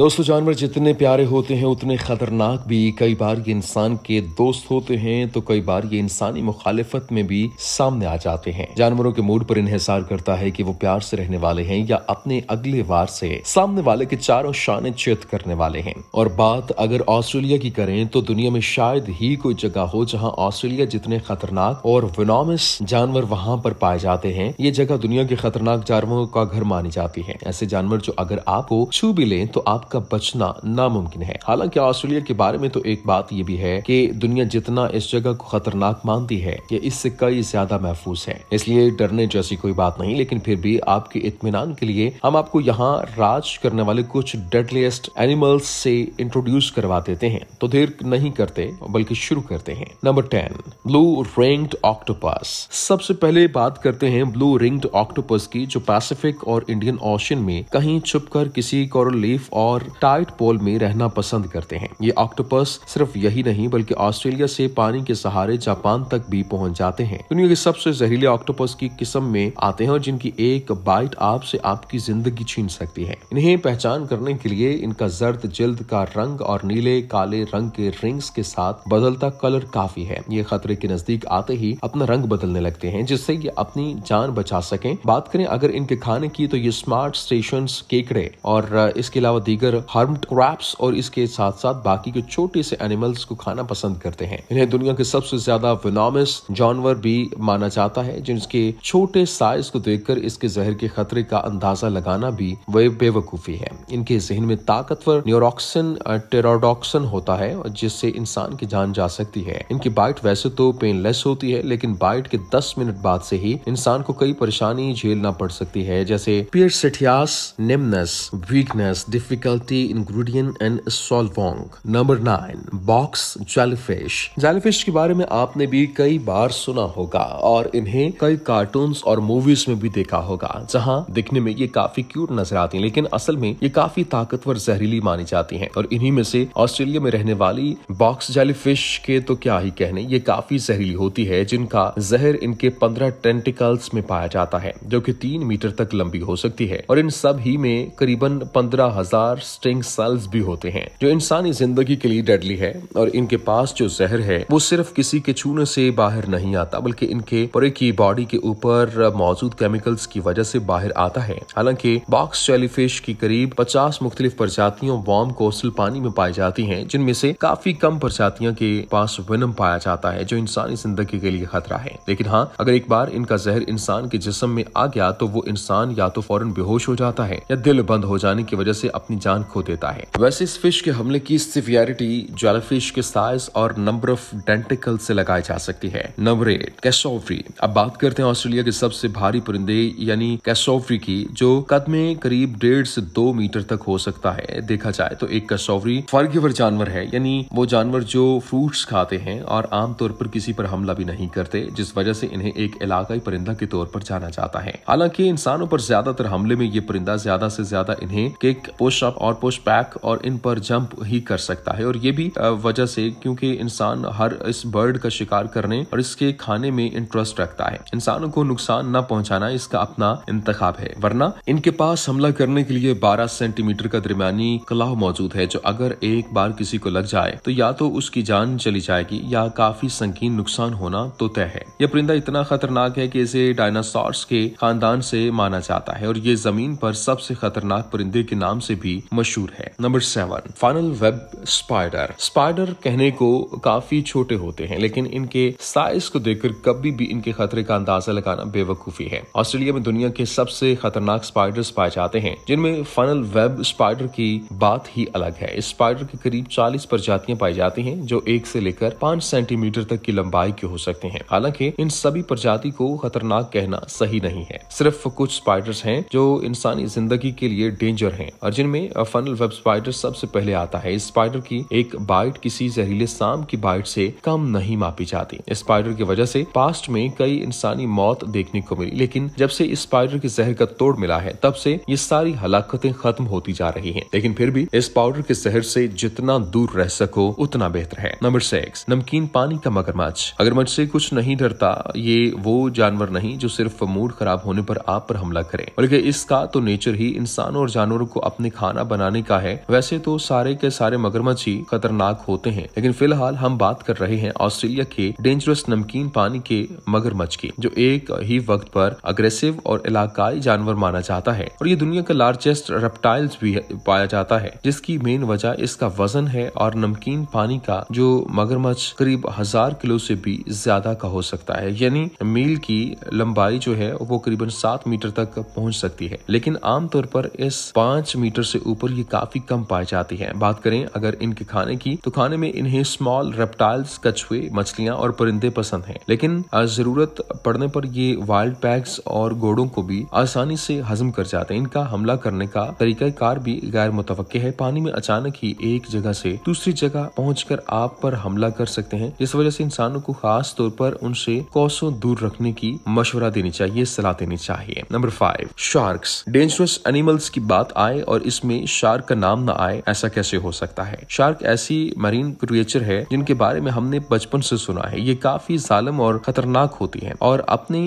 दोस्तों जानवर जितने प्यारे होते हैं उतने ख़तरनाक भी कई बार ये इंसान के दोस्त होते हैं तो कई बार ये इंसानी मुखालिफत में भी सामने आ जाते हैं जानवरों के मूड पर इन्हसार करता है कि वो प्यार से रहने वाले हैं या अपने अगले वार से सामने वाले के चारों शाने चेत करने वाले हैं और बात अगर ऑस्ट्रेलिया की करें तो दुनिया में शायद ही कोई जगह हो जहाँ ऑस्ट्रेलिया जितने खतरनाक और विनोमिस जानवर वहाँ पर पाए जाते हैं ये जगह दुनिया के खतरनाक जानवरों का घर मानी जाती है ऐसे जानवर जो अगर आपको छू भी लें तो आप आपका बचना नामुमकिन है हालांकि ऑस्ट्रेलिया के बारे में तो एक बात यह भी है कि दुनिया जितना इस जगह को खतरनाक मानती है ये इससे कई ज्यादा महफूज है इसलिए डरने जैसी कोई बात नहीं लेकिन फिर भी आपके इतमान के लिए हम आपको यहाँ राज करने वाले कुछ डेडलीस्ट एनिमल्स से इंट्रोड्यूस करवा देते हैं तो देर नहीं करते बल्कि शुरू करते हैं number ten blue ringed octopus सबसे पहले बात करते हैं ब्लू रिंग्ड ऑक्टोपस की जो पैसिफिक और इंडियन ओशन में कहीं छुपकर किसी कोरल लीफ और और टाइट पोल में रहना पसंद करते हैं ये ऑक्टोपस सिर्फ यही नहीं बल्कि ऑस्ट्रेलिया से पानी के सहारे जापान तक भी पहुंच जाते हैं दुनिया के सबसे जहरीले ऑक्टोपस की किस्म में आते हैं और जिनकी एक बाइट आपसे आपकी जिंदगी छीन सकती है इन्हें पहचान करने के लिए इनका जर्द जल्द का रंग और नीले काले रंग के रिंग्स के साथ बदलता कलर काफी है ये खतरे के नजदीक आते ही अपना रंग बदलने लगते हैं जिससे ये अपनी जान बचा सके बात करें अगर इनके खाने की तो ये स्मार्ट स्टेशन केकड़े और इसके अलावा बिगर हार्म क्रैप्स और इसके साथ साथ बाकी के छोटे से एनिमल्स को खाना पसंद करते हैं इन्हें दुनिया के सबसे ज्यादा विनोमस जानवर भी माना जाता है जिनके छोटे साइज को देखकर इसके जहर के खतरे का अंदाजा लगाना भी वे बेवकूफी है इनके जहन में ताकतवर न्यूरोक्सिन टेरोडॉक्सन होता है जिससे इंसान की जान जा सकती है इनकी बाइट वैसे तो पेनलेस होती है लेकिन बाइट के 10 मिनट बाद से ही इंसान को कई परेशानी झेलना पड़ सकती है जैसे पियर सेठियास निम्नस weakness difficult difficulty ingredient and solvong. Number nine, box jellyfish. Jellyfish के बारे में आपने भी कई बार सुना होगा और इन्हें कई कार्टून्स और मूवीज में भी देखा होगा जहां दिखने में ये काफी क्यूट नजर आती हैं लेकिन असल में ये काफी ताकतवर जहरीली मानी जाती हैं और इन्हीं में से ऑस्ट्रेलिया में रहने वाली बॉक्स जेलीफिश के तो क्या ही कहने ये काफी जहरीली होती है जिनका जहर इनके पंद्रह टेंटिकल्स में पाया जाता है जो की तीन मीटर तक लंबी हो सकती है और इन सब ही में करीबन पंद्रह हजार स्टिंग सेल्स भी होते हैं जो इंसानी जिंदगी के लिए डेडली है और इनके पास जो जहर है वो सिर्फ किसी के छूने से बाहर नहीं आता बल्कि इनके पूरे की बॉडी के ऊपर मौजूद केमिकल्स की वजह से बाहर आता है हालांकि बॉक्स जेलीफिश की करीब पचास मुख्तलिफ प्रजातियों वार्म कोस्टल पानी में पाई जाती है जिनमें से काफी कम प्रजातियों के पास विनम पाया जाता है जो इंसानी जिंदगी के लिए खतरा है लेकिन हाँ अगर एक बार इनका जहर इंसान के जिसम में आ गया तो वो इंसान या तो फौरन बेहोश हो जाता है या दिल बंद हो जाने की वजह से अपनी जान जान खो देता है वैसे इस फिश के हमले की सिवियरिटी जेलफिश के साइज और नंबर ऑफ डेंटिकल से लगाई जा सकती है नंबर एट कैसोवरी अब बात करते हैं ऑस्ट्रेलिया के सबसे भारी परिंदे यानी कैसोवरी की जो कद में करीब डेढ़ से दो मीटर तक हो सकता है देखा जाए तो एक कैसोवरी फर्गीवर जानवर है यानी वो जानवर जो फ्रूट्स खाते हैं और आमतौर पर किसी पर हमला भी नहीं करते जिस वजह से इन्हें एक इलाकाई परिंदा के तौर पर जाना जाता है हालांकि इंसानों पर ज्यादातर हमले में ये परिंदा ज्यादा से ज्यादा इन्हें किक पुशअप और पुश बैक और इन पर जंप ही कर सकता है और ये भी वजह से क्योंकि इंसान हर इस बर्ड का शिकार करने और इसके खाने में इंटरेस्ट रखता है इंसानों को नुकसान न पहुंचाना इसका अपना इंतखा है वरना इनके पास हमला करने के लिए 12 सेंटीमीटर का दरमियानी कलाव मौजूद है जो अगर एक बार किसी को लग जाए तो या तो उसकी जान चली जाएगी या काफी संकीर्ण नुकसान होना तो तय है यह परिंदा इतना खतरनाक है की इसे डायनासोर्स के खानदान से माना जाता है और ये जमीन पर सबसे खतरनाक परिंदे के नाम से भी मशहूर है number seven funnel web spider spider कहने को काफी छोटे होते हैं लेकिन इनके साइज को देखकर कभी भी इनके खतरे का अंदाजा लगाना बेवकूफी है ऑस्ट्रेलिया में दुनिया के सबसे खतरनाक स्पाइडर्स पाए जाते हैं जिनमें फाइनल वेब स्पाइडर की बात ही अलग है इस स्पाइडर के करीब चालीस प्रजातियां पाई जाती हैं जो एक से लेकर पांच सेंटीमीटर तक की लंबाई के हो सकते हैं हालांकि इन सभी प्रजाति को खतरनाक कहना सही नहीं है सिर्फ कुछ स्पाइडर्स हैं जो इंसानी जिंदगी के लिए डेंजर हैं और जिनमें फनल वेब स्पाइडर सबसे पहले आता है इस स्पाइडर की एक बाइट किसी जहरीले सांप की बाइट से कम नहीं मापी जाती स्पाइडर की वजह से पास्ट में कई इंसानी मौत देखने को मिली लेकिन जब से इस स्पाइडर के जहर का तोड़ मिला है तब से ये सारी हलाकतें खत्म होती जा रही है लेकिन फिर भी इस पाउडर के जहर से जितना दूर रह सको उतना बेहतर है नंबर सिक्स नमकीन पानी का मगरमच्छ मच्छ से कुछ नहीं डरता ये वो जानवर नहीं जो सिर्फ मूड खराब होने पर आप पर हमला करे बल्कि इसका तो नेचर ही इंसानों और जानवरों को अपने खाना बनाने का है वैसे तो सारे के सारे मगरमच्छ ही खतरनाक होते हैं लेकिन फिलहाल हम बात कर रहे हैं ऑस्ट्रेलिया के डेंजरस नमकीन पानी के मगरमच्छ की जो एक ही वक्त पर अग्रेसिव और इलाकाई जानवर माना जाता है और ये दुनिया का लार्जेस्ट रेप्टाइल्स भी पाया जाता है जिसकी मेन वजह इसका वजन है और नमकीन पानी का जो मगरमच्छ करीब हजार किलो से भी ज्यादा का हो सकता है यानी मील की लंबाई जो है वो करीबन सात मीटर तक पहुंच सकती है लेकिन आमतौर पर इस पांच मीटर से ऊपर ये काफी कम पाई जाती है बात करें अगर इनके खाने की तो खाने में इन्हें स्मॉल रेप्टाइल्स कछुए मछलियां और परिंदे पसंद हैं लेकिन जरूरत पड़ने पर ये वाइल्ड पैग्स और घोड़ों को भी आसानी से हजम कर जाते हैं इनका हमला करने का तरीकाकार भी गैर मुतवके है पानी में अचानक ही एक जगह से दूसरी जगह पहुँच आप पर हमला कर सकते हैं इस वजह से इंसानों को खास तौर पर उनसे कोसों दूर रखने की मशवरा देनी चाहिए सलाह देनी चाहिए number five shark dangerous animals की बात आए और इसमें में शार्क का नाम ना आए ऐसा कैसे हो सकता है शार्क ऐसी मरीन क्रिएचर है जिनके बारे में हमने बचपन से सुना है ये काफी जालम और खतरनाक होती है और अपने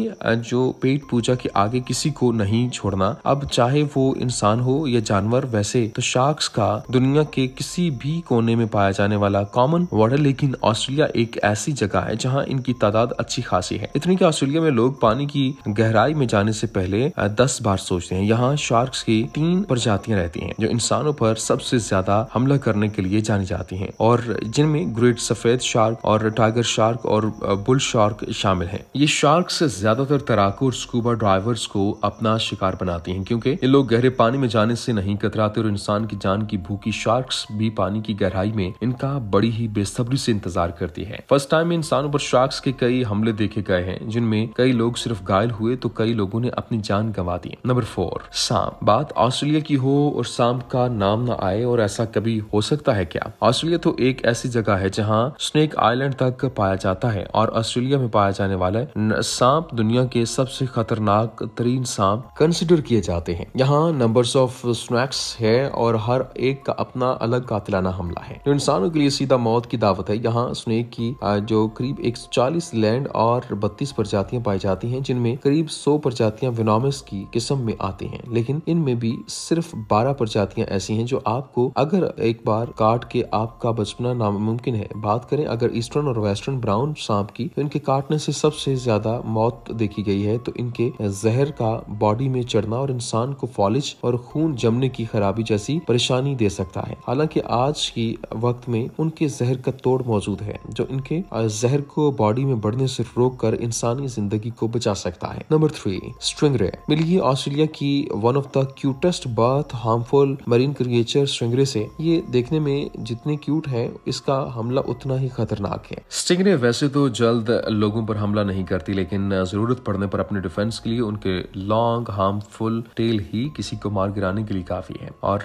जो पेट पूजा के आगे किसी को नहीं छोड़ना अब चाहे वो इंसान हो या जानवर वैसे तो शार्क्स का दुनिया के किसी भी कोने में पाया जाने वाला कॉमन वर्ड है लेकिन ऑस्ट्रेलिया एक ऐसी जगह है जहाँ इनकी तादाद अच्छी खासी है इतनी की ऑस्ट्रेलिया में लोग पानी की गहराई में जाने से पहले दस बार सोचते हैं यहाँ शार्क्स की तीन प्रजातियां रहती हैं जो इंसानों पर सबसे ज्यादा हमला करने के लिए जानी जाती हैं और जिनमें ग्रेट सफेद शार्क और टाइगर शार्क और बुल शार्क शामिल हैं ये शार्क ज्यादातर तैराकों और स्कूबा ड्राइवर्स को अपना शिकार बनाती हैं क्योंकि ये लोग गहरे पानी में जाने से नहीं कतराते और इंसान की जान की भूखी शार्क भी पानी की गहराई में इनका बड़ी ही बेसब्री से इंतजार करती है फर्स्ट टाइम में इंसानों पर शार्क के कई हमले देखे गए हैं जिनमें कई लोग सिर्फ घायल हुए तो कई लोगों ने अपनी जान गंवा दी नंबर फोर सांप बात ऑस्ट्रेलिया की हो और साम नाम का नाम न आए और ऐसा कभी हो सकता है क्या ऑस्ट्रेलिया तो एक ऐसी जगह है जहाँ स्नेक आइलैंड तक पाया जाता है और ऑस्ट्रेलिया में पाया जाने वाला सांप दुनिया के सबसे खतरनाक तरीन सांप कंसिडर किए जाते हैं यहाँ नंबर ऑफ स्नैक्स है और हर एक का अपना अलग कातिलाना हमला है जो इंसानों के लिए सीधा मौत की दावत है यहाँ स्नेक की जो करीब चालीस लैंड और बत्तीस प्रजातियां पाई जाती हैं जिनमें करीब 100 प्रजातियां विनोमिस की किस्म में आती हैं लेकिन इनमें भी सिर्फ 12 प्रजाति जातियां ऐसी हैं जो आपको अगर एक बार काट के आपका बचपना नामुमकिन है बात करें अगर ईस्टर्न और वेस्टर्न ब्राउन सांप की तो इनके काटने से सबसे ज्यादा मौत देखी गई है तो इनके जहर का बॉडी में चढ़ना और इंसान को फॉलिज और खून जमने की खराबी जैसी परेशानी दे सकता है हालांकि आज की वक्त में उनके जहर का तोड़ मौजूद है जो इनके जहर को बॉडी में बढ़ने से रोक कर इंसानी जिंदगी को बचा सकता है नंबर थ्री स्ट्रिंग रे मिली ऑस्ट्रेलिया की one of the cutest but harmful marine creature stingray से ये देखने में जितने क्यूट है इसका हमला उतना ही खतरनाक है स्टिंगरे वैसे तो जल्द लोगों पर हमला नहीं करती लेकिन जरूरत पड़ने पर अपने डिफेंस के लिए उनके लॉन्ग हार्मफुल टेल ही किसी को मार गिराने के लिए काफी है और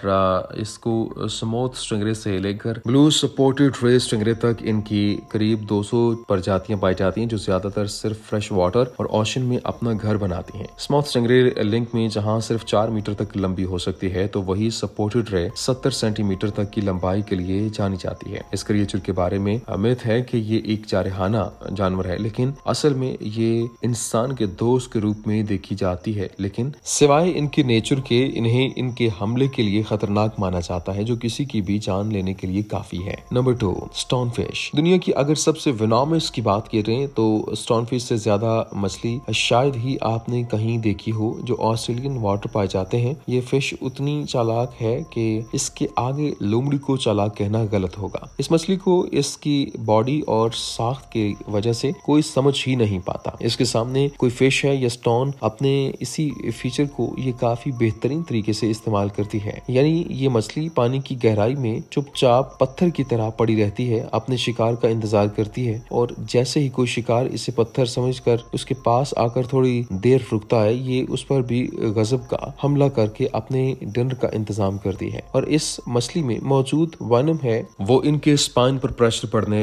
इसको स्मोथ स्ट्रिंगरे से लेकर ब्लू सपोर्टेड रे स्ट्रिंगरे तक इनकी करीब 200 प्रजातियां पाई जाती हैं जो ज्यादातर सिर्फ फ्रेश वाटर और ओशन में अपना घर बनाती हैं स्मोथ स्ट्रिंगरे लिंक में जहां सिर्फ चार मीटर तक लंबी हो सकती है तो वही सपोर्टेड रे 70 सेंटीमीटर तक की लंबाई के लिए जानी जाती है इस क्रिएचर के बारे में अमित है कि ये एक चारहाना जानवर है लेकिन असल में ये इंसान के दोस्त के रूप में देखी जाती है लेकिन सिवाय इनके नेचर के इन्हें इनके हमले के लिए खतरनाक माना जाता है जो किसी की भी जान लेने के लिए काफी है नंबर टू स्टोन फिश दुनिया की अगर सबसे विनोमस की बात करें तो स्टोनफिश से ज्यादा मछली शायद ही आपने कहीं देखी हो जो ऑस्ट्रेलियन वाटर पाए जाते हैं ये फिश उतनी चालाक मजाक है कि इसके आगे लोमड़ी को चालाक कहना गलत होगा इस मछली को इसकी बॉडी और साख के वजह से कोई समझ ही नहीं पाता इसके सामने कोई फिश है या स्टोन अपने इसी फीचर को ये काफी बेहतरीन तरीके से इस्तेमाल करती है यानी ये मछली पानी की गहराई में चुपचाप पत्थर की तरह पड़ी रहती है अपने शिकार का इंतजार करती है और जैसे ही कोई शिकार इसे पत्थर समझकर उसके पास आकर थोड़ी देर रुकता है ये उस पर भी गजब का हमला करके अपने डिनर का इंतजार इंतजाम कर दी है और इस मछली में मौजूद वनम है वो इनके स्पाइन पर प्रेशर पड़ने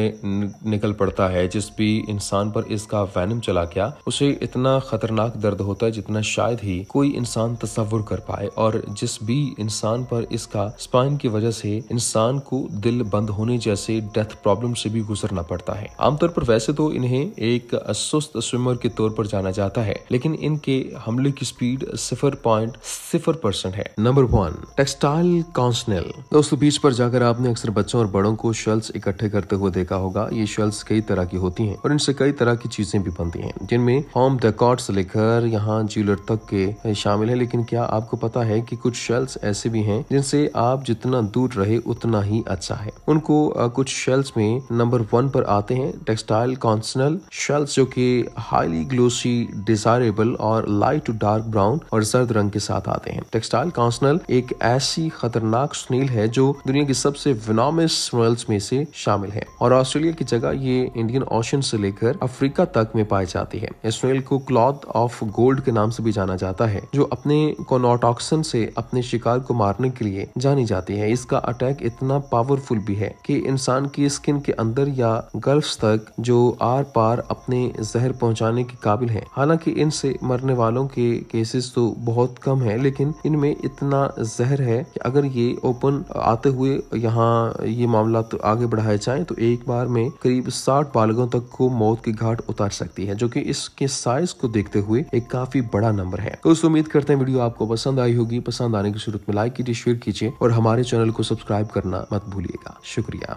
निकल पड़ता है जिस भी इंसान पर इसका वैनम चला गया उसे इतना खतरनाक दर्द होता है जितना शायद ही कोई इंसान तस्वुर कर पाए और जिस भी इंसान पर इसका स्पाइन की वजह से इंसान को दिल बंद होने जैसे डेथ प्रॉब्लम से भी गुजरना पड़ता है आमतौर पर वैसे तो इन्हें एक सुस्त स्विमर के तौर पर जाना जाता है लेकिन इनके हमले की स्पीड सिफर पॉइंट सिफर परसेंट है नंबर वन टेक्सटाइल काउंसिल दोस्तों बीच पर जाकर आपने अक्सर बच्चों और बड़ों को शेल्स इकट्ठे करते हुए देखा होगा ये शेल्स कई तरह की होती हैं और इनसे कई तरह की चीजें भी बनती हैं जिनमें होम डेकॉर्ड से लेकर यहाँ ज्वेलर तक के शामिल है लेकिन क्या आपको पता है की कुछ शेल्स ऐसे भी है जिनसे आप जितना दूर रहे उतना ही अच्छा है उनको कुछ शेल्स में नंबर वन पर आते हैं टेक्सटाइल कॉन्सनल शेल्स जो की हाईली ग्लोसी डिजायरेबल और लाइट डार्क ब्राउन और सर्द रंग के साथ आते हैं टेक्सटाइल कॉन्सनल एक ऐसी खतरनाक सुनील है जो दुनिया की सबसे विनोमिस रॉयल्स में से शामिल है और ऑस्ट्रेलिया की जगह ये इंडियन ओशन से लेकर अफ्रीका तक में पाई जाती है इस स्नेल को क्लॉथ ऑफ गोल्ड के नाम से भी जाना जाता है जो अपने कोनोटॉक्सन से अपने शिकार को मारने के लिए जानी जाती है इसका अटैक इतना पावरफुल भी है कि इंसान की स्किन के अंदर या गर्ल्स तक जो आर पार अपने जहर पहुंचाने के काबिल है हालांकि इनसे मरने वालों के केसेस तो बहुत कम है लेकिन इनमें इतना जहर जाहिर है कि अगर ये ओपन आते हुए यहाँ ये मामला तो आगे बढ़ाया जाए तो एक बार में करीब साठ बालकों तक को मौत के घाट उतार सकती है जो कि इसके साइज को देखते हुए एक काफी बड़ा नंबर है तो उम्मीद करते हैं वीडियो आपको पसंद आई होगी पसंद आने की सूरत में लाइक कीजिए शेयर कीजिए और हमारे चैनल को सब्सक्राइब करना मत भूलिएगा शुक्रिया